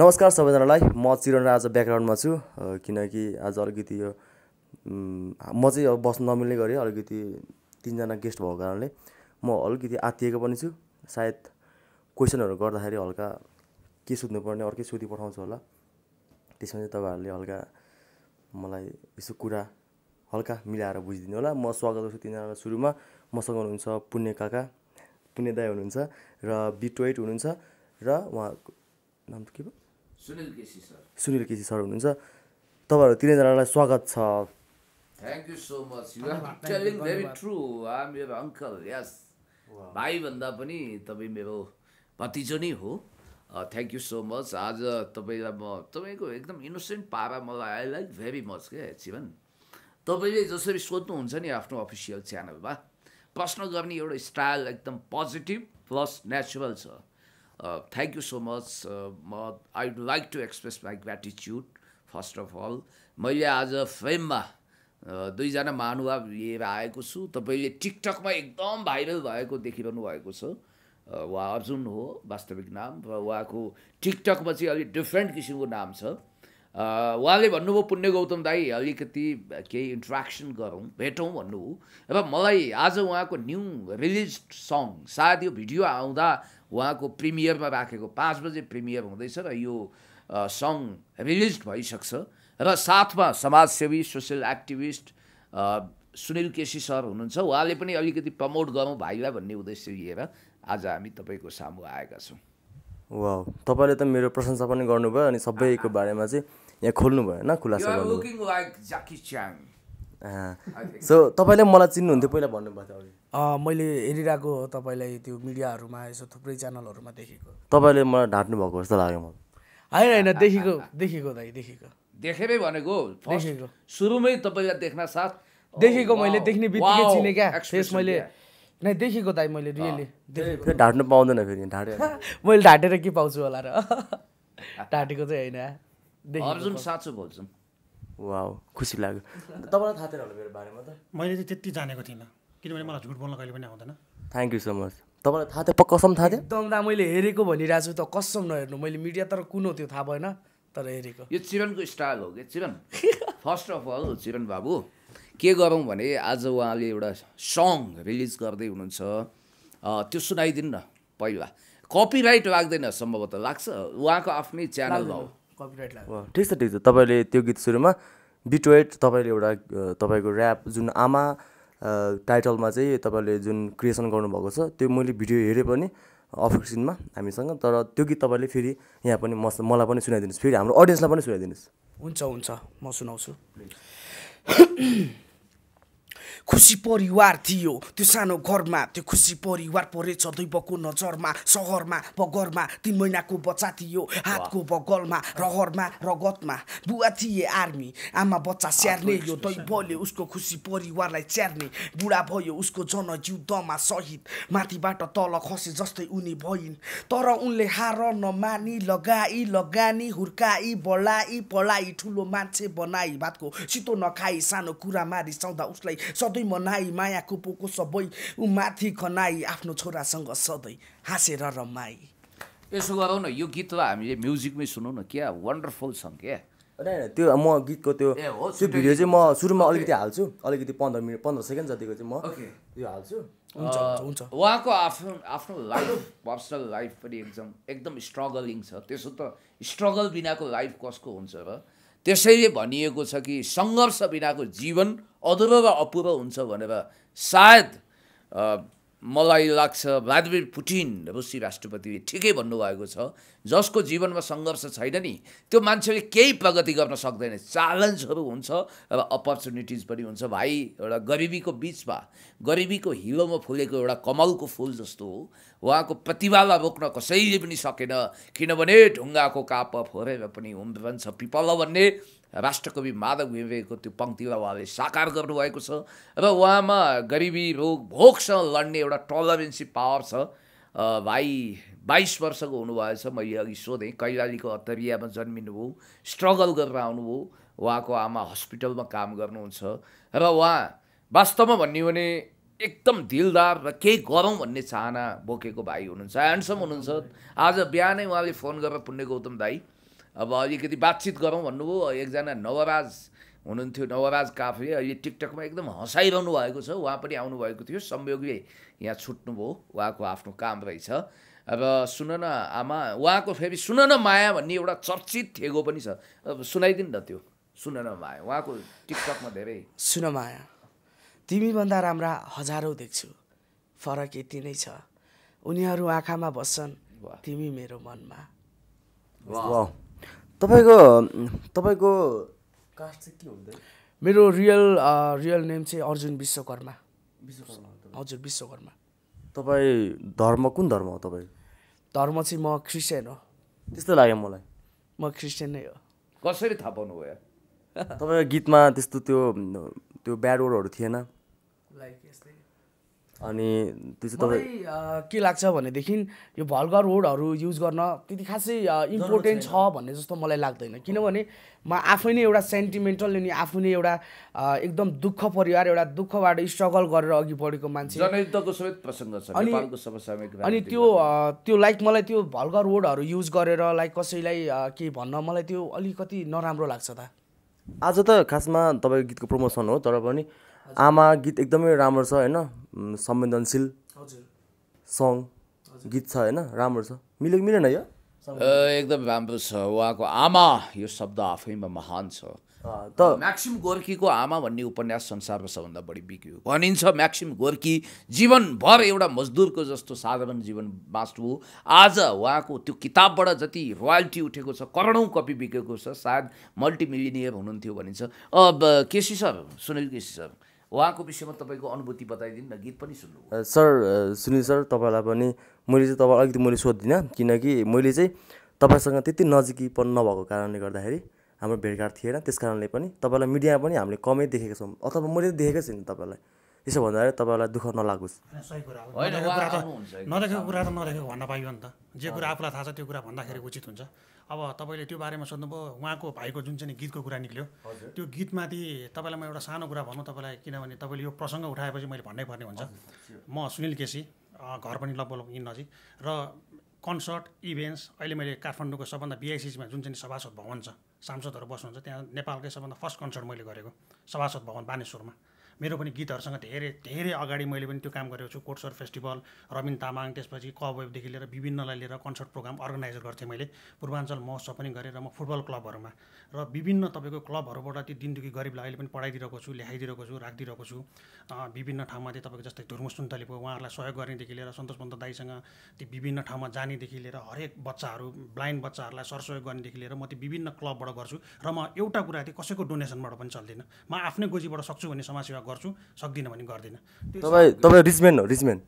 नमस्कार सबैजनालाई म चिरण आज ब्याकग्राउन्डमा छु किनकि आज अलिकति यो म चाहिँ अब बस्नु नमिल्ने गरेँ अलिकति तिनजना गेस्ट भएको कारणले म अलिकति आत्तिएको पनि छु सायद क्वेसनहरू गर्दाखेरि हल्का के सोध्नुपर्ने अर्कै सोधि पठाउँछु होला त्यसमा चाहिँ तपाईँहरूले हल्का मलाई यसो कुरा हल्का मिलाएर बुझिदिनु होला म स्वागत गर्छु तिनजनालाई सुरुमा मसँग हुनुहुन्छ पुण्य काका पुण्यदाय हुनुहुन्छ र बिटोइट हुनुहुन्छ र उहाँको नाम के भयो सुनिल केसी सर सुनिल केसी सर हुनुहुन्छ तपाईँहरू तिनैजनालाई स्वागत छ thank you so much you are telling very true आम मेरो अङ्कल यस भाइभन्दा पनि तपाईँ मेरो भतिजो नै हो थ्याङ्क यू सो मच आज तपाईँलाई म तपाईँको एकदम इनोसेन्ट पारा मलाई आई लाइक भेरी मच क्या जीवन तपाईँले जसरी सोध्नुहुन्छ नि आफ्नो अफिसियल च्यानलमा प्रश्न गर्ने एउटा स्टाइल एकदम पोजिटिभ प्लस नेचुरल छ थ्याङ्क यू सो मच म I would like to express my gratitude first of all मैले आज फ्रेममा uh, दुईजना महानुभाव लिएर आएको छु तपाईँले टिकटकमा एकदम भाइरल भएको देखिरहनु भएको छ उहाँ uh, अर्जुन हो वास्तविक नाम र उहाँको टिकटकमा चाहिँ अलिक डिफ्रेन्ट किसिमको नाम छ uh, उहाँले भन्नुभयो पुण्य गौतम दाई अलिकति केही इन्ट्राक्सन गरौँ भेटौँ भन्नुभयो र मलाई आज उहाँको न्यु रिलिज सङ सायद यो भिडियो आउँदा उहाँको प्रिमियरमा राखेको पाँच बजे प्रिमियर हुँदैछ र यो सङ रिलिज भइसक्छ र साथमा समाजसेवी social activist Sunil KC sir हुनुहुन्छ उहाँले पनि अलिकति प्रमोट गरौँ भाइलाई भन्ने उद्देश्य लिएर आज हामी तपाईँको सामु आएका छौँ वा तपाईँले त मेरो प्रशंसा पनि गर्नुभयो अनि सबैको बारेमा चाहिँ यहाँ खोल्नु भयो होइन खुलासा सो तपाईँले मलाई चिन्नुहुन्थ्यो पहिला भन्नुभएको थियो मैले हेरिरहेको तपाईँलाई त्यो मिडियाहरूमा यसो थुप्रै च्यानलहरूमा देखेको तपाईँले मलाई ढाँट्नु भएको जस्तो लाग्यो मलाई होइन होइन देखेको देखेको दाइ देखेको देखेमै भनेको देखेको सुरुमै तपाईँलाई देख्न साथ देखेको oh, मैले देख्ने बित्तिकै चिने क्या फेस मैले नै देखेको दाइ मैले रियली ah. ढाँट्नु पाउँदैन फेरि ढाँटेर मैले ढाँटेर के पाउँछु होला र ढाँटेको चाहिँ होइन अर्जुन साँचो भन्छु वा खुसी लाग्यो तपाईँलाई थाहा थिएन होला मेरो बारेमा त मैले चाहिँ त्यति जानेको थिइनँ किनभने मलाई झुट बोल्न कहिले पनि आउँदैन थ्याङ्क यू सो मच तपाईँलाई थाहा थियो कसम थाहा थियो एकदम दा मैले हेरेको भनिरहेको छु त कसम नहेर्नु मैले मिडिया तर कुन हो त्यो थाहा भएन तर हेरेको यो चिरनको स्टाइल हो कि Chiran first of all Chiran बाबु के गरौँ भने आज उहाँले एउटा सङ रिलिज गर्दै हुनुहुन्छ त्यो सुनाइदिनु न पहिला कपिराइट लाग्दैन सम्भवतः लाग्छ उहाँको आफ्नै च्यानल हो कपिराइट लाग्छ ठिक छ ठिक छ तपाईँले त्यो गीत सुरुमा डिटोइट तपाईँले एउटा तपाईँको ऱ्याप जुन आमा टाइटलमा चाहिँ तपाईँले जुन क्रिएसन गर्नुभएको छ त्यो मैले भिडियो हेरेँ पनि अफिसिनमा हामीसँग तर त्यो गीत तपाईँले फेरि यहाँ पनि मस मलाई पनि सुनाइदिनुहोस् फेरि हाम्रो अडियन्सलाई पनि सुनाइदिनुहोस् हुन्छ हुन्छ म सुनाउँछु खुसी परिवार थियो त्यो सानो घरमा त्यो खुसी परिवार परेछ दैवको नजरमा सहरमा बगरमा तिन महिनाको बच्चा थियो हातको बगलमा रहरमा रगतमा बुवा थिए आर्मी आमा बच्चा स्याहार्ने यो दैवले उसको खुसी परिवारलाई च्यार्ने बुढा भयो उसको जनयुद्धमा सहित माथिबाट तल खसे जस्तै उनी भइन् तर उनले हार नमानी लगाई लगानी हुर्काई बढाई पढाई ठुलो मान्छे बनाई भातको सितो नखाई सानो कुरा मारिसाउँदा उसलाई सधैँ मनाई मायाको पोको सबै ऊ माथि खनाई आफ्नो छोरासँग सधैँ हाँसेर रमाई यसो गरौँ न यो गीत त हामीले म्युजिकमै सुनौ न क्या वन्डरफुल सङ क्या त्यो म गीतको त्यो त्यो भिडियो चाहिँ म सुरुमा अलिकति हाल्छु अलिकति पन्ध्र मिनट पन्ध्र सेकेन्ड जतिको चाहिँ म यो हाल्छु हुन्छ हुन्छ उहाँको आफ्नो आफ्नो लाइफ पर्सनल लाइफ पनि एकदम एकदम स्ट्रगलिङ छ त्यसो त स्ट्रगल बिनाको लाइफ कसको हुन्छ र त्यसैले भनिएको छ कि सङ्घर्ष बिनाको जीवन अधुरो र अपुरो हुन्छ भनेर सायद मलाई लाग्छ भ्लादिमिर पुटिन रुसी राष्ट्रपतिले ठिकै भन्नुभएको छ जसको जीवनमा सङ्घर्ष छैन नि त्यो मान्छेले केही प्रगति गर्न सक्दैन च्यालेन्जहरू हुन्छ र अपर्च्युनिटिज पनि हुन्छ भाइ एउटा गरिबीको बिचमा गरिबीको हिलोमा फुलेको एउटा कमलको फुल जस्तो हो उहाँको प्रतिभालाई रोक्न कसैले पनि सकेन किनभने ढुङ्गाको काप फोरेर पनि रहन्छ पिपल भन्ने राष्ट्रकवि माधव घिमिरेको त्यो पङ्क्तिलाई उहाँले साकार गर्नुभएको छ र उहाँमा गरिबी रोग भोगसँग लड्ने एउटा टलरेन्सी पावर छ भाइ बाइस वर्षको हुनुभएछ मैले अघि सोधेँ कैलालीको अतरियामा जन्मिनुभयो स्ट्रगल गरेर आउनुभयो उहाँको आमा हस्पिटलमा काम गर्नुहुन्छ र उहाँ वास्तवमा भन्यो भने एकदम दिलदार र केही गरौँ भन्ने चाहना बोकेको भाइ हुनुहुन्छ ह्यान्डसम हुनुहुन्छ आज बिहानै उहाँले फोन गरेर पुण्य गौतम दाई अब अलिकति बातचित गरौँ भन्नुभयो एकजना नवराज हुनुहुन्थ्यो नवराज काफ्रे अहिले टिकटकमा एकदम हँसाइरहनु भएको छ उहाँ पनि आउनुभएको थियो संयोगले यहाँ छुट्नुभयो उहाँको आफ्नो काम रहेछ अब सुन न आमा उहाँको फेरि सुन न माया भन्ने एउटा चर्चित थेगो पनि छ अब सुनाइदिनु न त्यो सुन न माया उहाँको टिकटकमा धेरै सुन माया तिमीभन्दा राम्रा हजारौँ देख्छु फरक यति नै छ उनीहरू आँखामा बस्छन् तिमी मेरो मनमा तपाईँको तपाईँको कास्ट चाहिँ के हुन्छ मेरो रियल रियल नेम चाहिँ अर्जुन विश्वकर्मा विश्वकर्मा हजुर विश्वकर्मा तपाईँ धर्म कुन धर्म हो तपाईँ धर्म चाहिँ म क्रिस्चियन हो त्यस्तो लाग्यो मलाई म क्रिस्चियन नै हो कसरी थाहा पाउनु भयो तपाईँको गीतमा त्यस्तो त्यो त्यो ब्याड वर्डहरू थिएन लाइक यस्तै अनि त्यो चाहिँ तपाईँ के लाग्छ भनेदेखि यो भल्गर वर्डहरू युज गर्न त्यति खासै इम्पोर्टेन्ट छ भन्ने जस्तो मलाई लाग्दैन किनभने म आफै नै एउटा सेन्टिमेन्टल अनि आफू नै एउटा एकदम दुःख परिवार एउटा दुःखबाट स्ट्रगल गरेर अघि बढेको मान्छे अनि अनि त्यो त्यो लाइक मलाई त्यो भल्गर वर्डहरू युज गरेर लाइक कसैलाई के भन्न मलाई त्यो अलिकति नराम्रो लाग्छ त आज त खासमा तपाईँको गीतको प्रमोसन हो तर पनि आमा गीत एकदमै राम्रो छ होइन संवेदनशील सङ गीत छ होइन राम्रो छ मिलेको मिलेन यो एकदम राम्रो छ उहाँको आमा यो शब्द आफैमा महान छ त म्याक्सिम गोर्कीको आमा भन्ने उपन्यास संसारमा सबभन्दा बढी बिक्यो भनिन्छ म्याक्सिम गोर्की जीवनभर एउटा मजदुरको जस्तो साधारण जीवन बाँच्नु आज उहाँको त्यो किताबबाट जति रोयल्टी उठेको छ करोडौँ कपी बिकेको छ सायद मल्टिमिलिनियर हुनुहुन्थ्यो भनिन्छ अब केसी सर सुनिल केसी सर उहाँको विषयमा तपाईँको अनुभूति बताइदिनु न गीत पनि सुन्नु सर सुनिल सर तपाईँलाई पनि मैले चाहिँ तपाईँलाई अलिकति मैले सोध्दिनँ किनकि मैले चाहिँ तपाईँसँग त्यति नजिकी पनि नभएको कारणले गर्दाखेरि हाम्रो भेटघाट थिएन त्यस कारणले पनि तपाईँलाई मिडियामा पनि हामीले कमै देखेको छौँ अथवा मैले देखेको छैन तपाईँलाई त्यसो भन्दाखेरि तपाईँलाई दुःख नलागोस् कुरा हो नदेखेको कुरा त नदेखेको भन्न पाइयो नि त जे कुरा आफूलाई थाहा छ त्यो कुरा भन्दाखेरि उचित हुन्छ अब तपाईँले त्यो बारेमा सोध्नुभयो उहाँको भाइको जुन चाहिँ गीतको कुरा निक्ल्यो त्यो गीतमाथि तपाईँलाई म एउटा सानो कुरा भनौँ तपाईँलाई किनभने तपाईँले यो प्रसङ्ग उठाएपछि मैले भन्नै पर्ने हुन्छ म सुनिल केसी घर पनि लगभग यिन नजिक र कन्सर्ट इभेन्ट्स अहिले मैले काठमाडौँको सबभन्दा बिआइसिसीमा जुन चाहिँ सभासद भवन छ सांसदहरू बस्नुहुन्छ त्यहाँ नेपालकै सबभन्दा फर्स्ट कन्सर्ट मैले गरेको सभासद भवन बानेश्वरमा मेरो पनि गीतहरूसँग धेरै धेरै अगाडि मैले पनि त्यो काम गरेको छु कोटसर फेस्टिभल रबिन तामाङ त्यसपछि क कवेबदेखि लिएर विभिन्नलाई लिएर कन्सर्ट प्रोग्राम अर्गनाइज गर्थेँ मैले पूर्वाञ्चल महोत्सव पनि र म फुटबल क्लबहरूमा र विभिन्न तपाईँको क्लबहरूबाट ती दिनदुखी गरिबलाई अहिले पनि पढाइदिरहेको छु लेखाइदिरहेको छु राखिदिरहेको छु विभिन्न ठाउँमा चाहिँ तपाईँको जस्तै धुर्मु भयो उहाँहरूलाई सहयोग गर्नेदेखि लिएर सन्तोष पन्त दाईसँग ती विभिन्न ठाउँमा जानेदेखि लिएर हरेक बच्चाहरू ब्लाइन्ड बच्चाहरूलाई सरसहयोग गर्नेदेखि लिएर म ती विभिन्न क्लबबाट गर्छु र म एउटा कुरा चाहिँ कसैको डोनेसनबाट पनि चल्दिनँ म आफ्नै गोजीबाट सक्छु भन्ने समाजसेवा गर्छु सक्दिनँ भने गर्दिनँ तपाईँ तपाईँ रिचम्यान हो रिचम्यान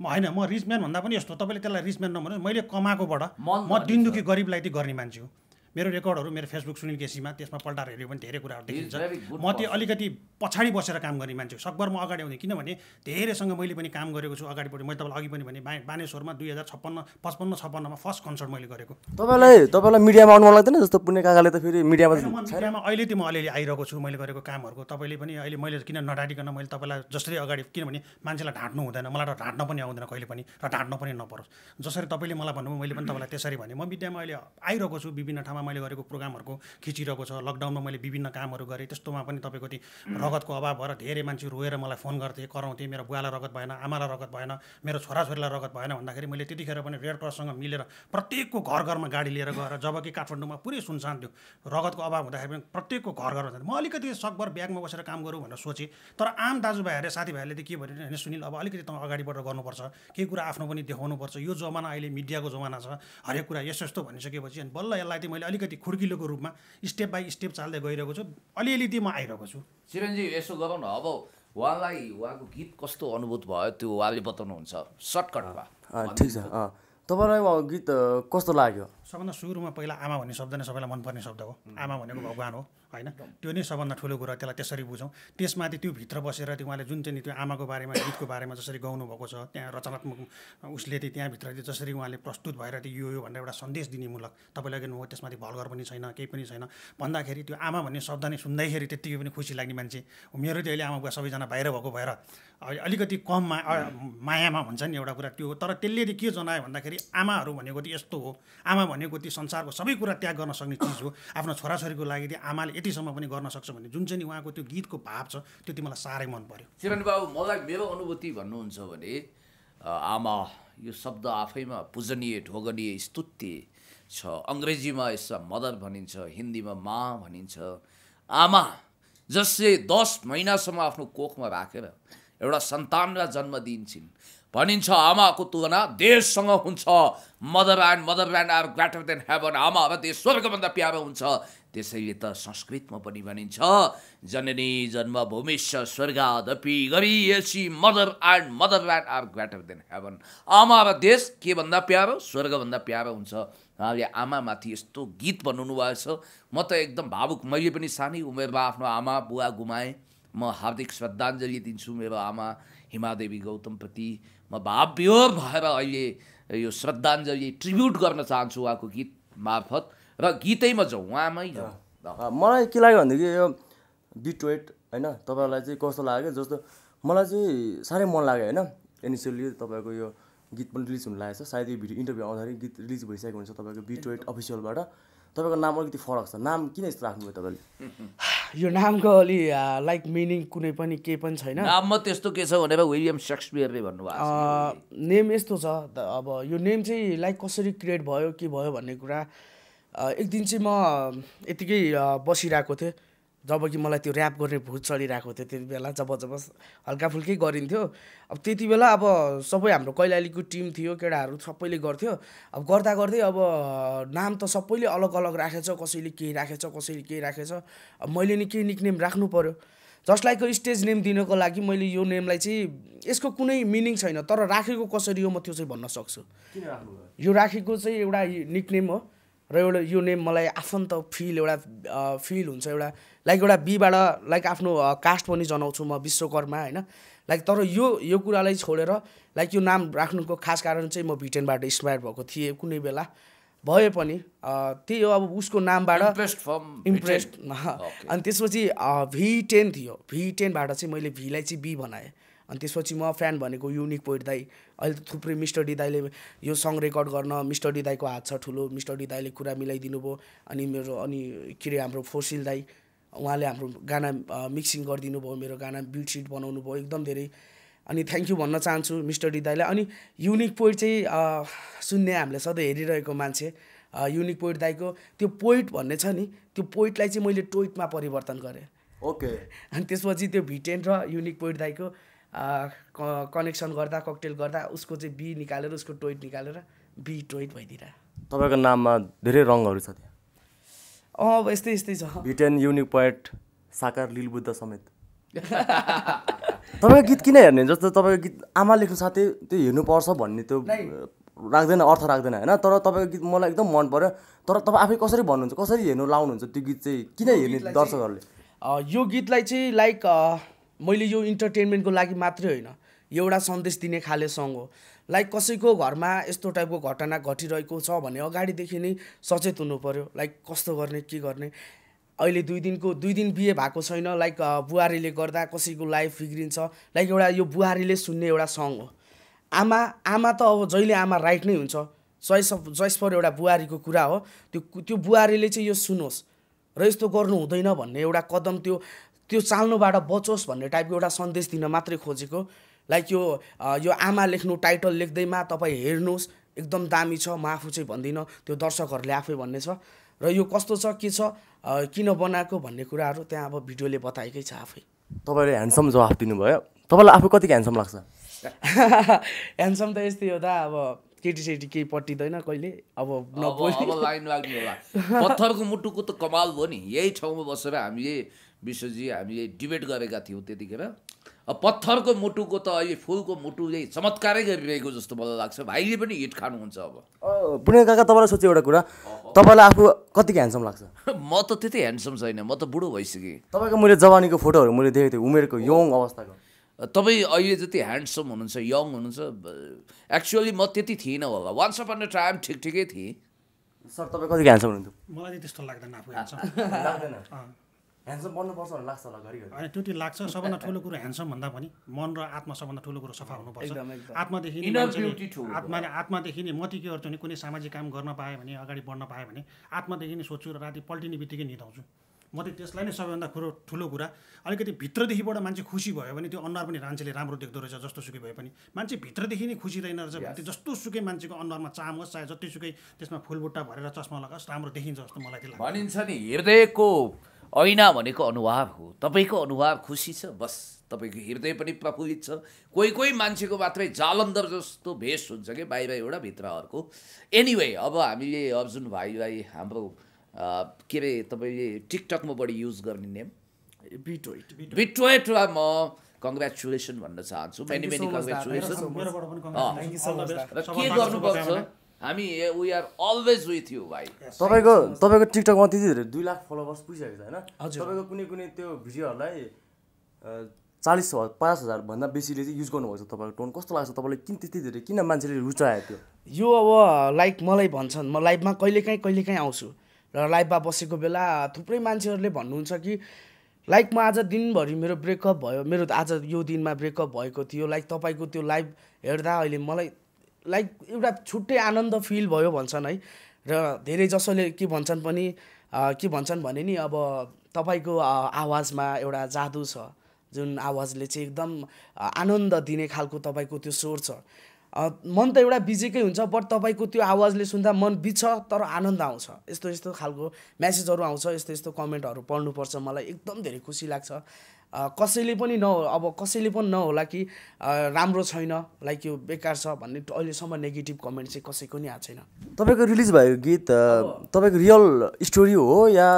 म होइन म रिचम्यान भन्दा पनि यस्तो तपाईँले त्यसलाई रिचम्यान नभन्नु मैले कमाएकोबाट म दिनदुखी गरिबलाई त्यो गर्ने मान्छे हो मेरो रेकर्डहरू मेरो फेसबुक सुनिल केसीमा त्यसमा पल्टाएर हेऱ्यो भने धेरै कुराहरू देखिन्छ म त्यो अलिकति पछाडि बसेर काम गर्ने मान्छे सकभर म अगाडि आउने किनभने धेरैसँग मैले पनि काम गरेको छु अगाडिपट्टि मैले तपाईँलाई अघि पनि भने बानेश्वरमा दुई हजार छप्पन्न पचपन्न छप्पन्नमा फर्स्ट कन्सर्ट मैले गरेको तपाईँलाई तपाईँलाई मिडियामा आउनु मन लाग्दैन जस्तो पुण्य काकाले त फेरि मिडियामा मिडियामा अहिले त म अलिअलि आइरहेको छु मैले गरेको कामहरूको तपाईँले पनि अहिले मैले किन नढाटिकन मैले तपाईँलाई जसरी अगाडि किनभने मान्छेलाई ढाँट्नु हुँदैन मलाई त ढाँट्न पनि आउँदैन कहिले पनि र ढाँट्न पनि नपरोस् जसरी तपाईँले मलाई भन्नुभयो मैले पनि तपाईँलाई त्यसरी भने म मिडियामा अहिले आइरहेको छु विभिन्न ठाउँमा अवस्थामा मैले गरेको प्रोग्रामहरूको खिचिरहेको छ लकडाउनमा मैले विभिन्न कामहरू गरेँ त्यस्तोमा पनि तपाईँको त्यो रगतको अभाव भएर धेरै मान्छे रोएर मलाई फोन गर्थे कराउँथे मेरो बुवालाई रगत भएन आमालाई रगत भएन मेरो छोराछोरीलाई रगत भएन भन्दाखेरि मैले त्यतिखेर पनि रेड क्रससँग मिलेर प्रत्येकको घर घरमा गाडी लिएर गएर जबकि काठमाडौँमा पुरै सुनसान थियो रगतको अभाव हुँदाखेरि पनि प्रत्येकको घर घरमा म अलिकति सकभर ब्यागमा बसेर काम गरौँ भनेर सोचेँ तर आम दाजुभाइहरूले साथीभाइहरूले त के भने सुनिल अब अलिकति त अगाडिबाट गर्नुपर्छ केही कुरा आफ्नो पनि देखाउनुपर्छ यो जमाना अहिले मिडियाको जमाना छ हरेक कुरा यस्तो यस्तो भनिसकेपछि अनि बल्ल यसलाई चाहिँ मैले अलिकति खुड्किलोको रूपमा स्टेप बाई स्टेप चाल्दै गइरहेको छु अलिअलि त्यो म आइरहेको छु चिरञ्जी यसो गरौँ न अब उहाँलाई उहाँको गीत कस्तो अनुभूत भयो त्यो उहाँले बताउनुहुन्छ सर्टकटमा ठिक छ तपाईँलाई गीत कस्तो लाग्यो सबभन्दा सुरुमा पहिला आमा भन्ने शब्द नै सबैलाई मनपर्ने शब्द हो आमा भनेको भगवान् हो होइन त्यो नै सबभन्दा ठुलो कुरा त्यसलाई त्यसरी बुझौँ त्यसमाथि त्यो भित्र बसेर त्यो उहाँले जुन चाहिँ त्यो आमाको बारेमा गीतको बारेमा जसरी गाउनुभएको छ त्यहाँ रचनात्मक उसले चाहिँ त्यहाँभित्र चाहिँ जसरी उहाँले प्रस्तुत भएर त्यो यो भनेर एउटा सन्देश दिने मूलक तपाईँलाई हो त्यसमाथि भलगर पनि छैन केही पनि छैन भन्दाखेरि त्यो आमा भन्ने शब्द नै सुन्दाखेरि त्यत्तिकै पनि खुसी लाग्ने मान्छे मेरो चाहिँ अहिले आमा बुवा सबैजना बाहिर भएको भएर अलिकति कम मायामा हुन्छ नि एउटा कुरा त्यो तर त्यसले के जनायो भन्दाखेरि आमाहरू भनेको त यस्तो हो आमा भनेको त्यो संसारको सबै कुरा त्याग गर्न सक्ने चिज हो आफ्नो छोराछोरीको लागि त्यो आमाले यतिसम्म पनि गर्न सक्छ भने जुन चाहिँ उहाँको त्यो गीतको भाव छ त्यो चाहिँ मलाई साह्रै मन पर्यो चिरण बाबु मलाई मेरो अनुभूति भन्नुहुन्छ भने आमा यो शब्द आफैमा पूजनीय ढोगनीय स्तुत्य छ अङ्ग्रेजीमा यसमा मदर भनिन्छ हिन्दीमा मा भनिन्छ आमा जसले दस महिनासम्म आफ्नो कोखमा राखेर एउटा सन्तानलाई जन्म दिन्छन् भनिन्छ आमाको तुलना देशसँग हुन्छ mother and mother and are greater than heaven आमा र देश स्वर्गभन्दा प्यारो हुन्छ त्यसैले त संस्कृतमा पनि भनिन्छ जननी जन्मभूमिश्च स्वर्गादपि गरी यसी mother and mother and are greater than heaven आमा र देश के भन्दा प्यारो स्वर्गभन्दा प्यारो हुन्छ उहाँले आमामाथि यस्तो गीत बनाउनुभएछ म त एकदम भावुक मैले पनि सानै उमेरमा आफ्नो आमा बुवा गुमाएँ म हार्दिक श्रद्धाञ्जली दिन्छु मेरो आमा हिमादेवी गौतमप्रति म भावविहोर भएर अहिले यो श्रद्धाञ्जली ट्रिब्युट गर्न चाहन्छु उहाँको गीत मार्फत र गीतैमा जाउँ उहाँमै मलाई के लाग्यो भनेदेखि यो बिटवेट होइन तपाईँलाई चाहिँ कस्तो लाग्यो जस्तो मलाई चाहिँ साह्रै मन लाग्यो होइन इनिसियल्ली तपाईँको यो गीत पनि रिलिज हुन लागेको छ सायद यो भिडियो इन्टरभ्यू आउँदाखेरि गीत रिलिज भइसकेको हुन्छ तपाईँको बिटवेट अफिसियलबाट तपाईँको नाम अलिकति फरक छ नाम किन यस्तो राख्नुभयो तपाईँले यो नामको अलि लाइक मिनिङ कुनै पनि केही पनि छैन म त्यस्तो के छ भने विलियम सेक्सपियरले भन्नुभएको नेम यस्तो छ अब यो नेम चाहिँ लाइक कसरी क्रिएट भयो के भयो भन्ने कुरा एक दिन चाहिँ म यतिकै बसिरहेको थिएँ जब कि मलाई त्यो ऱ्याप गर्ने भूत चढिरहेको थियो त्यति बेला जब जब हल्काफुल्कै गरिन्थ्यो अब त्यति बेला अब सबै हाम्रो कैलालीको टिम थियो केटाहरू सबैले गर्थ्यो अब गर्दा गर्दै अब नाम त सबैले अलग अलग राखेछ कसैले केही राखेछ कसैले केही राखेछ अब मैले नि केही निकनेम राख्नु पऱ्यो जसलाईको स्टेज नेम दिनको लागि मैले यो नेमलाई चाहिँ यसको कुनै मिनिङ छैन तर राखेको कसरी हो म त्यो चाहिँ भन्न सक्छु यो राखेको चाहिँ एउटा निकनेम हो र एउटा यो नेम मलाई आफन्त फिल एउटा फिल हुन्छ एउटा लाइक एउटा बीबाट लाइक आफ्नो कास्ट पनि जनाउँछु म विश्वकर्मा होइन लाइक तर यो यो कुरालाई छोडेर लाइक यो नाम राख्नुको खास कारण चाहिँ म ब्रिटेनबाट इन्सपायर भएको थिएँ कुनै बेला भए पनि त्यही हो अब उसको नामबाट इम्प्रेस्ड अनि त्यसपछि भी टेन थियो भी टेनबाट चाहिँ मैले भीलाई चाहिँ बी बनाएँ अनि त्यसपछि म फ्यान भनेको युनिक पोइट दाई अहिले त थुप्रै मिस्टर डिदाईले यो सङ रेकर्ड गर्न मिस्टर डिदाईको हात छ ठुलो मिस्टर डिदाईले कुरा मिलाइदिनु भयो अनि मेरो अनि के अरे हाम्रो फोसिल दाई उहाँले हाम्रो गाना मिक्सिङ गरिदिनु भयो मेरो गाना बिट सिट बनाउनु भयो एकदम धेरै अनि थ्याङ्क यू भन्न चाहन्छु मिस्टर डिदाईलाई अनि युनिक पोइट चाहिँ सुन्ने हामीले सधैँ हेरिरहेको मान्छे युनिक पोइट दाईको त्यो पोइट भन्ने छ नि त्यो पोइटलाई चाहिँ मैले टोइटमा परिवर्तन गरेँ ओके अनि त्यसपछि त्यो भिटेन र युनिक पोइट दाईको कनेक्सन गर्दा ककटेल गर्दा उसको चाहिँ बी निकालेर उसको टोइट निकालेर बी टोइट भइदिएर तपाईँको नाममा धेरै रङहरू छ त्यहाँ अँ अब यस्तै यस्तै छ भिटेन युनिक पोइट साकार लिल बुद्ध समेत तपाईँको गीत किन हेर्ने जस्तो तपाईँको गीत आमा लेख्नु साथै त्यो हेर्नुपर्छ भन्ने त्यो राख्दैन अर्थ राख्दैन होइन तर तपाईँको गीत मलाई एकदम मन पऱ्यो तर तपाईँ आफै कसरी भन्नुहुन्छ कसरी हेर्नु लाउनुहुन्छ त्यो गीत चाहिँ किन हेर्ने दर्शकहरूले यो गीतलाई चाहिँ लाइक मैले यो इन्टरटेन्मेन्टको लागि मात्रै होइन एउटा सन्देश दिने खाले सङ्ग हो लाइक कसैको घरमा यस्तो टाइपको घटना घटिरहेको छ भने अगाडिदेखि नै सचेत हुनु पऱ्यो लाइक कस्तो गर्ने के गर्ने अहिले दुई दिनको दुई दिन बिहे भएको छैन लाइक बुहारीले गर्दा कसैको लाइफ बिग्रिन्छ लाइक एउटा यो बुहारीले सुन्ने एउटा सङ्ग हो आमा आमा त अब जहिले आमा राइट नै हुन्छ चोइस अफ चोइस फर एउटा बुहारीको कुरा हो त्यो त्यो बुहारीले चाहिँ यो सुनोस् र यस्तो गर्नु हुँदैन भन्ने एउटा कदम त्यो त्यो चाल्नुबाट बचोस् भन्ने टाइपको एउटा सन्देश दिन मात्रै खोजेको लाइक यो यो आमा लेख्नु टाइटल लेख्दैमा तपाईँ हेर्नुहोस् एकदम दामी छ म आफू चाहिँ भन्दिनँ त्यो दर्शकहरूले आफै भन्ने छ र यो कस्तो छ के छ किन बनाएको भन्ने कुराहरू त्यहाँ अब भिडियोले बताएकै छ आफै तपाईँले ह्यान्डसम जवाफ दिनुभयो तपाईँलाई आफू कतिको ह्यान्डसम लाग्छ ह्यान्डसम त यस्तै हो त अब केटी सेटी केही पटिँदैन कहिले अब लाइन लाग्नु होला पत्थरको मुटुको त कमाल भयो नि यही ठाउँमा बसेर हामीले विश्वजी हामीले डिबेट गरेका थियौँ त्यतिखेर पत्थरको मुटुको त अहिले फुलको मुटु चाहिँ चमत्कारै गरिरहेको जस्तो मलाई लाग्छ भाइले पनि हिट खानुहुन्छ अब पुण्य काका तपाईँलाई सोचेँ एउटा कुरा तपाईँलाई आफू कति ह्यान्डसम लाग्छ म त त्यति ह्यान्डसम छैन म त बुढो भइसकेँ तपाईँको मैले जवानीको फोटोहरू मैले देखेको थिएँ उमेरको यङ अवस्थाको तपाईँ अहिले जति ह्यान्डसम हुनुहुन्छ यङ हुनुहुन्छ एक्चुअली म त्यति थिइनँ होला वान्स अप अ टाइम ठिक ठिकै थिएँ सर तपाईँ कति ह्यान्डसम हुनुहुन्थ्यो मलाई त्यस्तो लाग्दैन आफू लाग्दैन ह्यान्डसम बन्नुपर्छ भन्ने लाग्छ होला घरिघरि होइन त्यो त्यो लाग्छ सबभन्दा ठुलो कुरो ह्यान्डसम भन्दा पनि मन र आत्मा सबभन्दा ठुलो कुरो सफा हुनुपर्छ आत्मादेखि आत्माले आत्मादेखि नै म त के गर्छु भने कुनै सामाजिक काम गर्न पाएँ भने अगाडि बढ्न पाएँ भने आत्मादेखि नै सोध्छु र राति पल्टिने बित्तिकै निधाउँछु म त त्यसलाई नै सबैभन्दा कुरो ठुलो कुरा अलिकति भित्रदेखिबाट मान्छे खुसी भयो भने त्यो अनुहार पनि मान्छेले राम्रो देख्दो रहेछ जस्तो सुकै भए पनि मान्छे भित्रदेखि नै खुसी रहेन रहेछ भने त्यो जस्तो सुकै मान्छेको अनुहारमा चाम होस् चाहे जतिसुकै त्यसमा फुलबुट्टा भरेर चस्मा लगाओस् राम्रो देखिन्छ जस्तो मलाई त्यो भनिन्छ नि हृदयको ऐना भनेको अनुभव हो तपाईँको अनुभव खुसी छ बस तपाईँको हृदय पनि प्रफुल्लित छ कोही कोही मान्छेको मात्रै जालन्दर जस्तो भेष हुन्छ कि बाहिर एउटा भित्र अर्को एनिवे अब हामीले अर्जुन भाइलाई हाम्रो के अरे तपाईँले टिकटकमा बढी युज गर्ने नेम बिटोइट बिटोइटलाई म कङ्ग्रेचुलेसन भन्न चाहन्छु मेनी मेनी कङ्ग्रेचुलेसन र के गर्नुपर्छ हामी we are always with you भाइ तपाईँको तपाईँको टिकटकमा त्यति धेरै दुई लाख फलोवर्स पुगिसकेको छ होइन तपाईँको कुनै कुनै त्यो भिडियोहरूलाई चालिस हजार पाँच हजारभन्दा बेसीले चाहिँ युज गर्नुभएको छ तपाईँको टोन कस्तो लाग्छ तपाईँले किन त्यति धेरै किन मान्छेले रुचायो त्यो यो अब लाइक मलाई भन्छन् म लाइभमा कहिलेकाहीँ कहिलेकाहीँ आउँछु र लाइभमा बसेको बेला थुप्रै मान्छेहरूले भन्नुहुन्छ कि लाइक म आज दिनभरि मेरो ब्रेकअप भयो मेरो आज यो दिनमा ब्रेकअप भएको थियो लाइक तपाईँको त्यो लाइभ हेर्दा अहिले मलाई लाइक एउटा छुट्टै आनन्द फिल भयो भन्छन् है र धेरै जसोले के भन्छन् पनि के भन्छन् भने नि अब तपाईँको आवाजमा एउटा जादु छ जुन आवाजले चाहिँ एकदम आनन्द दिने खालको तपाईँको त्यो स्वर छ मन त एउटा बिजीकै हुन्छ बट तपाईँको त्यो आवाजले सुन्दा मन बिछ तर आनन्द आउँछ यस्तो यस्तो खालको म्यासेजहरू आउँछ यस्तो यस्तो कमेन्टहरू पढ्नुपर्छ मलाई एकदम धेरै खुसी लाग्छ कसैले पनि न अब कसैले पनि नहोला कि राम्रो छैन लाइक यो बेकार छ भन्ने अहिलेसम्म नेगेटिभ कमेन्ट चाहिँ कसैको नि आएको छैन तपाईँको रिलिज भएको गीत तपाईँको रियल स्टोरी हो या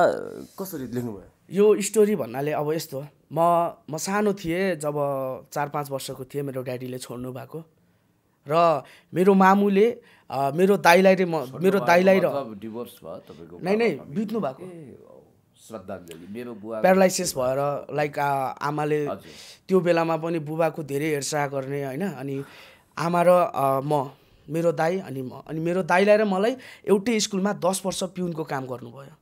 कसरी लेख्नुभयो यो स्टोरी भन्नाले अब यस्तो म म सानो थिएँ जब चार पाँच वर्षको थिएँ मेरो ड्याडीले छोड्नु भएको र मेरो मामुले मेरो दाइलाई र मेरो दाइलाई र डिभोर्स भयो तपाईँको नै नै बित्नु भएको श्रद्धाञ्जली मेरो प्यारालाइसिस भएर लाइक आमाले त्यो बेलामा पनि बुबाको धेरै हेरसाह गर्ने होइन अनि आमा र म मेरो दाई अनि म अनि मेरो दाईलाई र मलाई एउटै स्कुलमा दस वर्ष पिउनको काम गर्नुभयो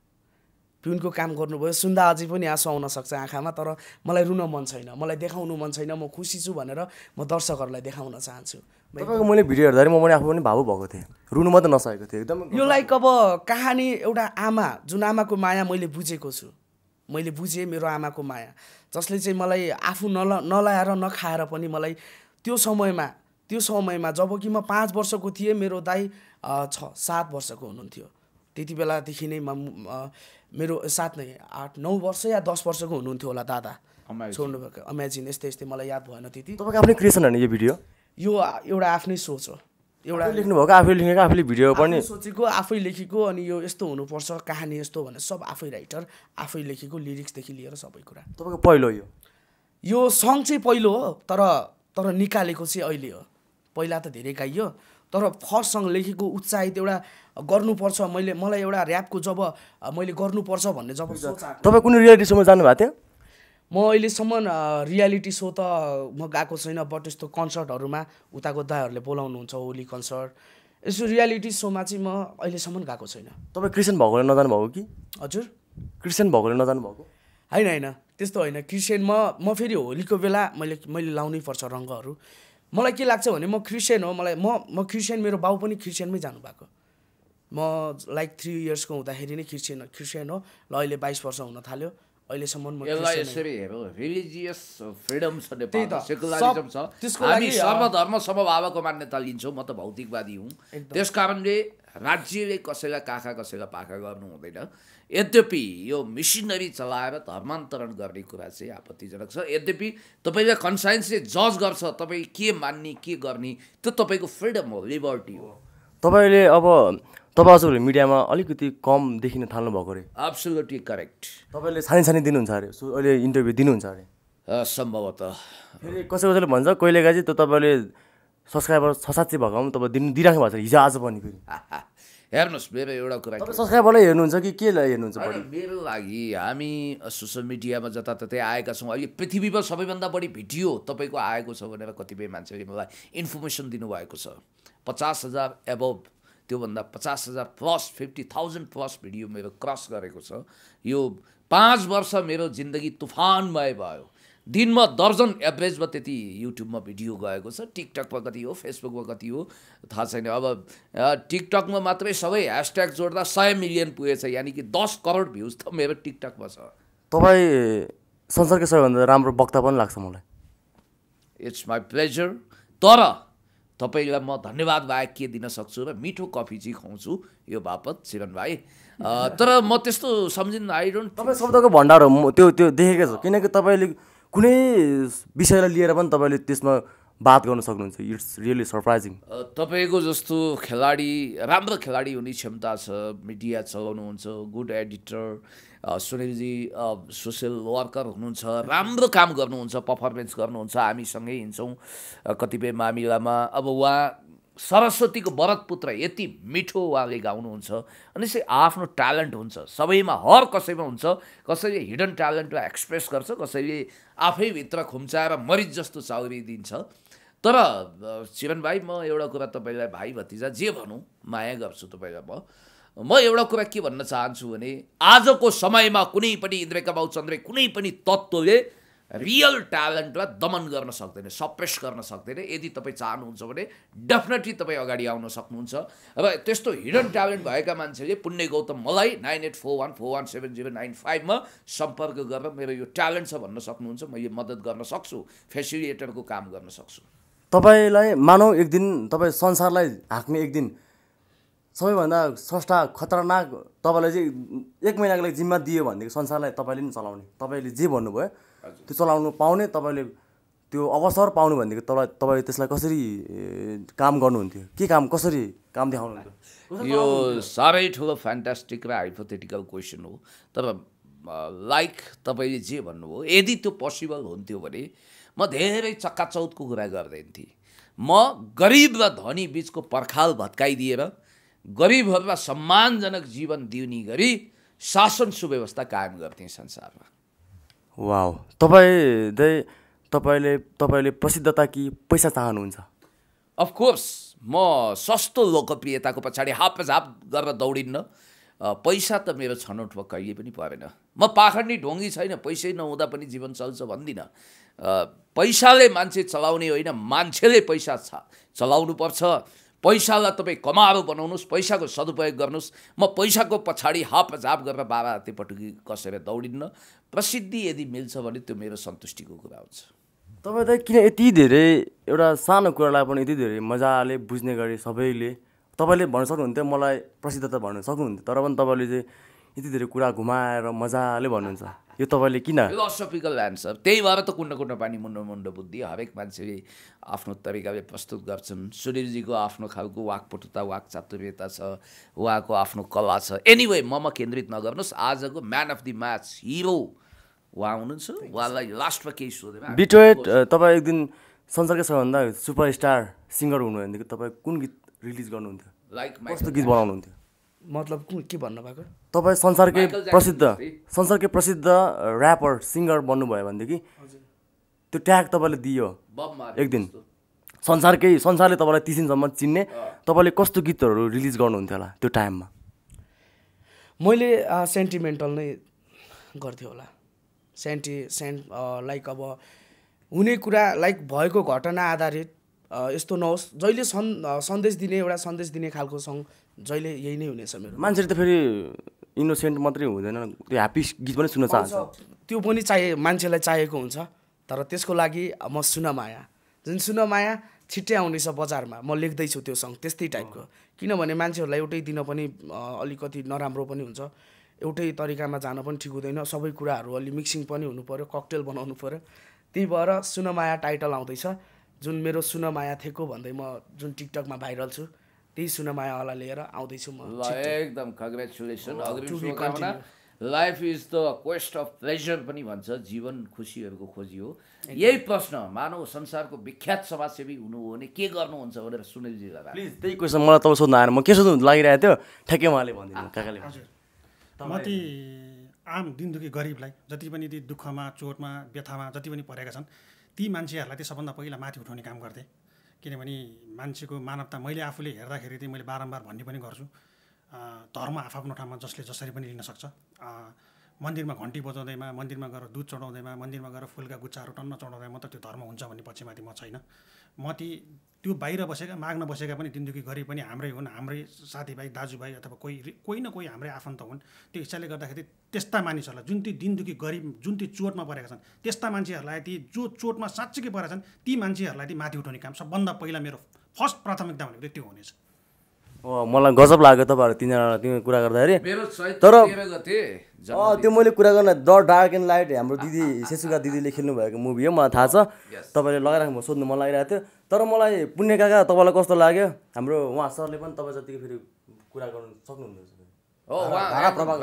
पिउनको काम गर्नुभयो सुन्दा अझै पनि आँसु आउन सक्छ आँखामा तर मलाई रुन मन छैन मलाई देखाउनु मन छैन म खुसी छु भनेर म दर्शकहरूलाई देखाउन चाहन्छु तपाईँको मैले भिडियो हेर्दाखेरि म पनि आफू पनि भावु भएको थिएँ रुनु मात्रै नसकेको थिएँ एकदम यो लाइक अब कहानी एउटा आमा जुन आमाको माया मैले बुझेको छु मैले बुझेँ मेरो आमाको माया जसले चाहिँ मलाई आफू नल नलाएर नखाएर पनि मलाई त्यो समयमा त्यो समयमा जब कि म पाँच वर्षको थिएँ मेरो दाई छ सात वर्षको हुनुहुन्थ्यो त्यति बेलादेखि नै म मेरो सात नै आठ नौ वर्ष या दस वर्षको हुनुहुन्थ्यो होला दादा छोड्नुभएको अमेजिन यस्तै यस्तै मलाई याद भएन त्यति तपाईँको आफ्नै क्रिएसन हो नि यो भिडियो यो एउटा आफ्नै सोच हो एउटा लेख्नु भएको आफै लेखेको आफैले भिडियो पनि सोचेको आफै लेखेको अनि यो यस्तो हुनुपर्छ कहानी यस्तो भनेर सब आफै राइटर आफै लेखेको लिरिक्सदेखि लिएर सबै कुरा तपाईँको पहिलो यो यो सङ्ग चाहिँ पहिलो हो तर तर निकालेको चाहिँ अहिले हो पहिला त धेरै गाइयो तर फर्स्ट सङ्ग लेखेको उत्साहित एउटा गर्नुपर्छ मैले मलाई एउटा ऱ्यापको जब मैले गर्नुपर्छ भन्ने जब तपाईँ कुनै रियालिटी सोमा जानुभएको थियो म अहिलेसम्म रियालिटी सो त म गएको छैन बट यस्तो कन्सर्टहरूमा उताको दाहरूले बोलाउनुहुन्छ होली कन्सर्ट यसो रियालिटी सोमा चाहिँ म अहिलेसम्म गएको छैन तपाईँ क्रिस्चियन भएकोले नजानु भएको कि हजुर क्रिस्चियन भएकोले नजानु भएको होइन होइन त्यस्तो होइन क्रिस्चियन म म फेरि होलीको बेला मैले मैले लाउनै पर्छ रङ्गहरू मलाई के लाग्छ भने म क्रिस्चियन हो मलाई म म क्रिस्चियन मेरो बाउ पनि क्रिस्चियनमै जानुभएको म लाइक थ्री इयर्सको हुँदाखेरि नै क्रिस्चियन क्रिस्चियन हो ल अहिले बाइस वर्ष हुन थाल्यो अहिलेसम्म छ हामी सर्वधर्म समभावको मान्यता लिन्छौँ म त भौतिकवादी हुँ त्यस कारणले राज्यले कसैलाई काखा कसैलाई पाखा गर्नु हुँदैन यद्यपि यो मिसिनरी चलाएर धर्मान्तरण गर्ने कुरा चाहिँ आपत्तिजनक छ यद्यपि तपाईँलाई कन्साइन्सले जज गर्छ तपाईँ के मान्ने के गर्ने त्यो तपाईँको फ्रिडम हो लिबर्टी हो तपाईँले अब तपाईँहरूले मिडियामा अलिकति कम देखिन थाल्नु भएको अरे एब्सोल्युटली करेक्ट तपाईँले सानै सानै दिनुहुन्छ अरे सो अहिले इन्टरभ्यू दिनुहुन्छ अरे सम्भवतः फेरि कसै कसैले भन्छ कहिलेकाहीँ चाहिँ त तपाईँले सब्सक्राइबर छ सात चाहिँ भएको पनि तपाईँ दिनु दिइराख्नु भएको छ हिजो आज पनि फेरि हेर्नुहोस् मेरो एउटा कुरा सब्सक्राइबरलाई हेर्नुहुन्छ कि के हेर्नुहुन्छ मेरो लागि हामी सोसियल मिडियामा जताततै आएका छौँ अहिले पृथ्वीमा सबैभन्दा बढी भिडियो तपाईँको आएको छ भनेर कतिपय मान्छेले मलाई इन्फर्मेसन दिनुभएको छ पचास हजार एबभ त्योभन्दा पचास हजार plus fifty thousand plus video मेरो क्रस गरेको छ यो पाँच वर्ष मेरो जिन्दगी तुफानमय भयो दिनमा दर्जन एभरेजमा त्यति युट्युबमा भिडियो गएको छ टिकटकमा कति हो फेसबुकमा कति हो थाहा छैन अब टिकटकमा मात्रै सबै ह्यासट्याग जोड्दा सय मिलियन पुगेछ यानि कि दस करोड भ्युज त मेरो टिकटकमा छ तपाईँ संसारकै सबैभन्दा राम्रो वक्ता पनि लाग्छ मलाई इट्स माई प्लेजर तर तपाईँलाई म धन्यवाद बाहेक के दिन सक्छु र मिठो कफी चाहिँ खुवाउँछु यो बापत सिरन भाइ तर म त्यस्तो सम्झिन आई डोन्ट तपाईँ शब्दको भण्डार हो त्यो त्यो देखेको छु किनकि तपाईँले कुनै विषयलाई लिएर पनि तपाईँले त्यसमा बात गर्न सक्नुहुन्छ इट्स रियली सरप्राइजिङ तपाईँको जस्तो खेलाडी राम्रो खेलाडी हुने क्षमता छ मिडिया चलाउनुहुन्छ गुड एडिटर सुनिलजी सोसियल वर्कर हुनुहुन्छ राम्रो काम गर्नुहुन्छ पर्फर्मेन्स गर्नुहुन्छ हामीसँगै हिँड्छौँ कतिपय मामिलामा अब उहाँ सरस्वतीको भरतपुत्र यति मिठो उहाँले गाउनुहुन्छ अनि चाहिँ आफ्नो ट्यालेन्ट हुन्छ सबैमा हर कसैमा हुन्छ कसैले हिडन ट्यालेन्ट एक्सप्रेस गर्छ कसैले आफैभित्र खुम्चाएर मरिच जस्तो चाउरी दिन्छ तर चिरन भाइ म एउटा कुरा तपाईँलाई भाइ भतिजा जे भनौँ माया गर्छु तपाईँलाई म म एउटा कुरा के भन्न चाहन्छु भने आजको समयमा कुनै पनि इन्द्रेका बाउ चन्द्रे कुनै पनि तत्त्वले रियल ट्यालेन्टलाई दमन गर्न सक्दैन सप्रेस गर्न सक्दैन यदि तपाईँ चाहनुहुन्छ भने डेफिनेटली तपाईँ अगाडि आउन सक्नुहुन्छ र त्यस्तो हिडन ट्यालेन्ट भएका मान्छेले पुण्य गौतम मलाई nine eight four one four one seven zero nine फाइभमा सम्पर्क गरेर मेरो यो ट्यालेन्ट छ भन्न सक्नुहुन्छ म यो मद्दत गर्न सक्छु फेसिलिएटरको काम गर्न सक्छु तपाईँलाई मानौ एक दिन तपाईँ संसारलाई हाँक्ने एक दिन सबैभन्दा सस्ता खतरनाक तपाईँलाई चाहिँ एक महिनाको लागि जिम्मा दियो भनेदेखि संसारलाई तपाईँले नि चलाउने तपाईँले जे भन्नुभयो त्यो चलाउनु पाउने तपाईँले त्यो अवसर पाउनु भनेदेखि तपाईँ तपाईँले त्यसलाई कसरी काम गर्नुहुन्थ्यो के काम कसरी काम देखाउनुहुन्थ्यो यो साह्रै ठुलो फ्यान्टास्टिक र हाइपोथेटिकल क्वेसन हो तर लाइक तपाईँले जे भन्नुभयो यदि त्यो पोसिबल हुन्थ्यो भने म धेरै चक्काचौतको कुरा गर्दैन थिएँ म गरिब र धनी बिचको पर्खाल भत्काइदिएर गरिबहरूमा सम्मानजनक जीवन दिउने गरी शासन सुव्यवस्था कायम गर्थे संसारमा वा तपाईँ तपाईँले तपाईँले प्रसिद्धता कि पैसा चाहनुहुन्छ अफकोर्स म सस्तो लोकप्रियताको पछाडि हापझाप गरेर दौडिन्न पैसा त मेरो छनौटमा कहिले पनि परेन म पाखण्डी ढोङ्गी छैन पैसै नहुँदा पनि जीवन चल्छ भन्दिनँ पैसाले मान्छे चलाउने होइन मान्छेले पैसा छ चलाउनुपर्छ पैसालाई तपाईँ कमारो बनाउनुहोस् पैसाको सदुपयोग गर्नुहोस् म पैसाको पछाडि झाप गरेर बाबा हातेपट्टि कसेर दौडिन्न प्रसिद्धि यदि मिल्छ भने त्यो मेरो सन्तुष्टिको कुरा हुन्छ तपाईँ त किन यति धेरै एउटा सानो कुरालाई पनि यति धेरै मजाले बुझ्ने गरी सबैले तपाईँले भन्न सक्नुहुन्थ्यो मलाई प्रसिद्ध त भन्न सक्नुहुन्थ्यो तर पनि तपाईँले चाहिँ यति धेरै कुरा घुमाएर मजाले भन्नुहुन्छ यो तपाईँले किन फिलोसफिकल एन्सर त्यही भएर त कुन्न कुन्न पानी मुन्डो मुन्डो बुद्धि हरेक मान्छेले आफ्नो तरिकाले प्रस्तुत गर्छन् सुनिलजीको आफ्नो खालको वाकपटुता वाक चातुर्यता छ उहाँको आफ्नो कला छ एनिवे ममा केन्द्रित नगर्नुहोस् आजको man of the match hero उहाँ हुनुहुन्छ उहाँलाई लास्टमा केही सोध्यो बिटोएट तपाईँ एक दिन संसारकै सबैभन्दा सुपरस्टार सिङ्गर हुनुहुन्थ्यो तपाईँ कुन गीत रिलिज गर्नुहुन्थ्यो लाइक कस्तो गीत बनाउनुहुन्थ्यो मतलब के भन्नुभएको तपाईँ संसारकै प्रसिद्ध संसारकै प्रसिद्ध ऱ्यापर सिङ्गर बन्नुभयो भनेदेखि त्यो ट्याग तपाईँले दियो एक दिन संसारकै संसारले तपाईँलाई तिस दिनसम्म चिन्ने तपाईँले कस्तो गीतहरू रिलिज गर्नुहुन्थ्यो होला त्यो टाइममा मैले सेन्टिमेन्टल नै गर्थेँ होला सेन्टी सेन्ट लाइक अब हुने कुरा लाइक भएको घटना आधारित यस्तो नहोस् जहिले सन् सन्देश दिने एउटा सन्देश दिने खालको सङ्ग जहिले यही नै हुनेछ मेरो मान्छेले त फेरि इनोसेन्ट मात्रै हुँदैन त्यो ह्याप्पी गीत पनि सुन्न चाहन्छ त्यो पनि चाहिए मान्छेलाई चाहिएको हुन्छ तर त्यसको लागि म सुनमाया जुन सुनमाया छिट्टै आउनेछ बजारमा म लेख्दैछु त्यो सङ्ग त्यस्तै टाइपको किनभने मान्छेहरूलाई एउटै दिन पनि अलिकति नराम्रो पनि हुन्छ एउटै तरिकामा जान पनि ठिक हुँदैन सबै कुराहरू अलि मिक्सिङ पनि हुनु पऱ्यो ककटेल बनाउनु पऱ्यो त्यही भएर सुनमाया टाइटल आउँदैछ जुन मेरो सुनमाया थिएको भन्दै म जुन टिकटकमा भाइरल छु त्यही सुनमायावाला लिएर आउँदैछु म ल एकदम congratulation life is the quest of pleasure पनि भन्छ जीवन खुसीहरूको खोजी हो यही प्रश्न मानव संसारको विख्यात समाजसेवी हुनु हो भने के गर्नुहुन्छ भनेर दादा प्लिज त्यही क्वेसन मलाई तपाईँ सोध्नु आएर म के सोध्नु लागिरहेको थियो ठ्याक्कै उहाँले भनिदिनु काकाले म ती आम दिनदुखी गरिबलाई जति पनि ती दुःखमा चोटमा व्यथामा जति पनि परेका छन् ती मान्छेहरूलाई त्यो सबभन्दा पहिला माथि उठाउने काम गर्थे किनभने मान्छेको मानवता मैले आफूले हेर्दाखेरि चाहिँ मैले बारम्बार भन्ने पनि गर्छु धर्म आफ्नो ठाउँमा जसले जसरी पनि लिन सक्छ मन्दिरमा घन्टी बजाउँदैमा मन्दिरमा गएर दुध चढाउँदैमा मन्दिरमा गएर फुलका गुच्छाहरू टन्न चढाउँदैमा त त्यो धर्म हुन्छ भन्ने पछिमाथि म छैन म ती त्यो बाहिर बसेका माग्न बसेका पनि दिनदुखी गरी पनि हाम्रै हुन् हाम्रै साथीभाइ दाजुभाइ अथवा कोही कोही न कोही हाम्रै आफन्त हुन् त्यो हिसाबले गर्दाखेरि त्यस्ता मानिसहरूलाई जुन ती दिनदुखी गरिब जुन ती चोटमा परेका छन् त्यस्ता मान्छेहरूलाई ती जो चोटमा साँच्चीकै परेका छन् ती मान्छेहरूलाई ती माथि उठाउने काम सबभन्दा पहिला मेरो फर्स्ट प्राथमिकता भनेको त्यो हुनेछ मलाई गजब लाग्यो तपाईँहरू तिनजना तिमी कुरा गर्दाखेरि तर त्यो मैले कुरा गर्न द डार्क एन्ड लाइट हाम्रो दिदी सेसुका दिदीले खेल्नु भएको मुभी हो मलाई थाहा छ तपाईँले लगाइराख्नु सोध्नु मन लागिरहेको थियो तर मलाई पुण्य काका तपाईँलाई कस्तो लाग्यो हाम्रो उहाँ सरले पनि तपाईँ जतिको फेरि कुरा गर्नु सक्नुहुँदैछ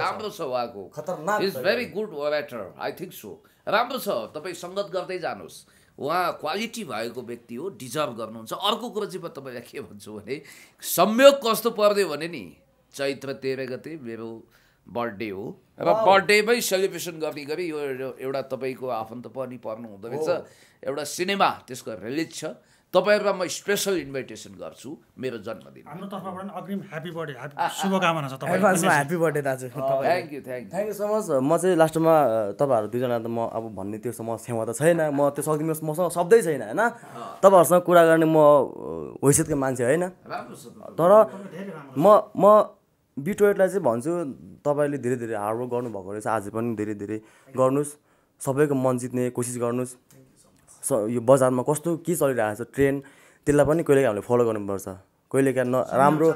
राम्रो छ उहाँको खतरनाक is very good I think so राम्रो छ तपाईँ सङ्गत गर्दै जानुहोस् उहाँ क्वालिटी भएको व्यक्ति हो डिजर्भ गर्नुहुन्छ अर्को कुरो चाहिँ म तपाईँलाई के भन्छु भने संयोग कस्तो पर्दियो भने नि चैत्र तेह्र गते मेरो बर्थडे हो र बर्थडेमै सेलिब्रेसन गर्ने गरी यो एउटा तपाईँको आफन्त पनि पर्नु हुँदो रहेछ oh! एउटा सिनेमा त्यसको रिलिज छ तपाईँहरूमा म स्पेसल इन्भाइटेसन गर्छु मेरो जन्मदिन हाम्रो तर्फबाट अग्रिम ह्याप्पी बर्थडे ah, ah, शुभकामना छ ह्याप्पी बर्थडे दाजु thank you thank thank you so much म चाहिँ लास्टमा तपाईँहरू दुईजना त म अब भन्ने त्यो म क्षमा त छैन म त्यो सक्दिनँ मसँग शब्दै छैन होइन ah. तपाईँहरूसँग कुरा गर्ने म हैसियतको मान्छे होइन तर म म बिटोएटलाई चाहिँ भन्छु तपाईँले धेरै धेरै हार्डवर्क गर्नुभएको रहेछ आज पनि धेरै धेरै गर्नुहोस् सबैको मन जित्ने कोसिस गर्नुहोस् स यो बजारमा कस्तो के चलिरहेको छ ट्रेन त्यसलाई पनि कहिलेकाहीँ हामीले फलो गर्नुपर्छ कहिलेकाहीँ न राम्रो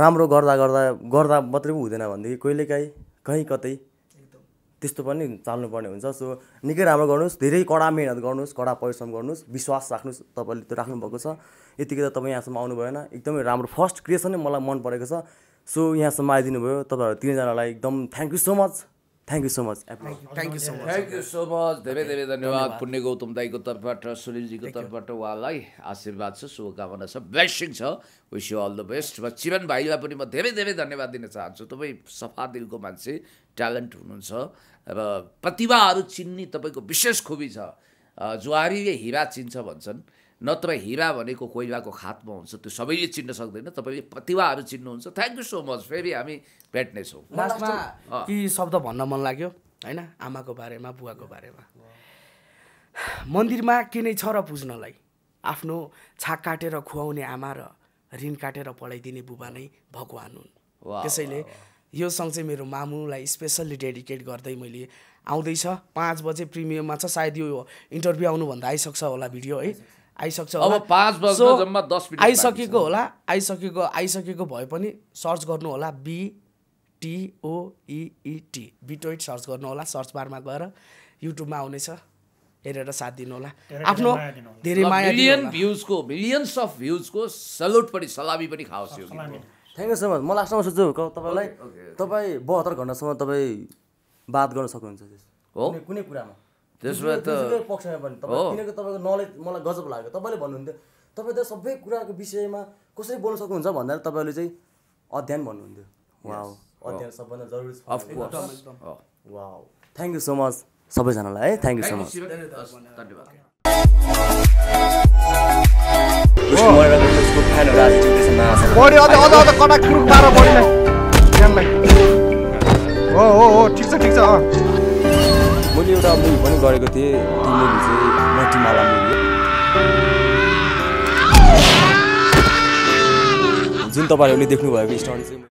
राम्रो गर्दा गर्दा गर्दा मात्रै पो हुँदैन भनेदेखि कहिलेकाहीँ कहीँ कतै त्यस्तो पनि चाल्नुपर्ने हुन्छ सो निकै राम्रो गर्नुहोस् धेरै कडा मिहिनेत गर्नुहोस् कडा परिश्रम गर्नुहोस् विश्वास राख्नुहोस् तपाईँले त्यो राख्नुभएको छ यतिकै त तपाईँ यहाँसम्म आउनु भएन एकदमै राम्रो फर्स्ट क्रिएसन नै मलाई मन परेको छ सो यहाँसम्म आइदिनु भयो तपाईँहरू तिनजनालाई एकदम thank you so much thank you so much thank you so much thank you so much धेरै धेरै धन्यवाद पुण्य गौतम दाईको तर्फबाट सुनिलजीको तर्फबाट उहाँलाई आशीर्वाद छ शुभकामना छ ब्लेसिङ छ wish you all the best र चिरन भाइलाई पनि म धेरै धेरै धन्यवाद दिन चाहन्छु तपाईँ सफा दिलको मान्छे ट्यालेन्ट हुनुहुन्छ र प्रतिभाहरू चिन्ने तपाईँको विशेष खुबी छ जुवारीले हिरा चिन्छ भन्छन् नत्र हिरा भनेको कोइलाको खातमा हुन्छ त्यो सबैले चिन्न सक्दैन तपाईँले प्रतिभाहरू चिन्नुहुन्छ थ्याङ्क यू सो मच फेरि हामी भेट्नेछौँ लास्टमा के शब्द भन्न मन लाग्यो होइन आमाको बारेमा बुवाको बारेमा मन्दिरमा के नै छ र पुज्नलाई आफ्नो छाक काटेर खुवाउने आमा र ऋण काटेर पढाइदिने बुबा नै भगवान् हुन् त्यसैले यो सङ्ग चाहिँ मेरो मामुलाई स्पेसल्ली डेडिकेट गर्दै मैले आउँदैछ पाँच बजे प्रिमियममा छ सायद यो इन्टरभ्यू आउनुभन्दा आइसक्छ होला भिडियो है आइसक्छ अब पाँच वर्ष जम्मा दस मिनट आइसकेको होला आइसकेको आइसकेको भए पनि सर्च गर्नु होला बिटिओइइटी बिटोइट e, e, सर्च गर्नु होला सर्च बारमा गएर युट्युबमा आउनेछ हेरेर साथ दिनु होला आफ्नो धेरै माया मिलियन भ्युजको मिलियन्स अफ भ्युजको सल्युट पनि सलामी पनि खाओस् यो थ्याङ्क यू सो मच म लास्टमा सोध्छु तपाईँलाई तपाईँ बहत्तर घन्टासम्म तपाईँ बात गर्न सक्नुहुन्छ हो कुनै कुरामा त्यसमा त पक्षमा पनि तपाईँ किनकि तपाईँको नलेज मलाई गजब लाग्यो तपाईँले भन्नुहुन्थ्यो तपाईँ त सबै कुराको विषयमा कसरी बोल्न सक्नुहुन्छ भन्दा तपाईँले चाहिँ अध्ययन भन्नुहुन्थ्यो वा अध्ययन सबभन्दा जरुरी छ वा थ्याङ्क यू सो मच सबैजनालाई है थ्याङ्क यू सो मच धन्यवाद ठिक छ ठिक छ एउटा मुभी पनि गरेको थिएँ त्यो मुभी चाहिँ मटिमाला मुभी जुन तपाईँहरूले देख्नुभएको स्टोरी चाहिँ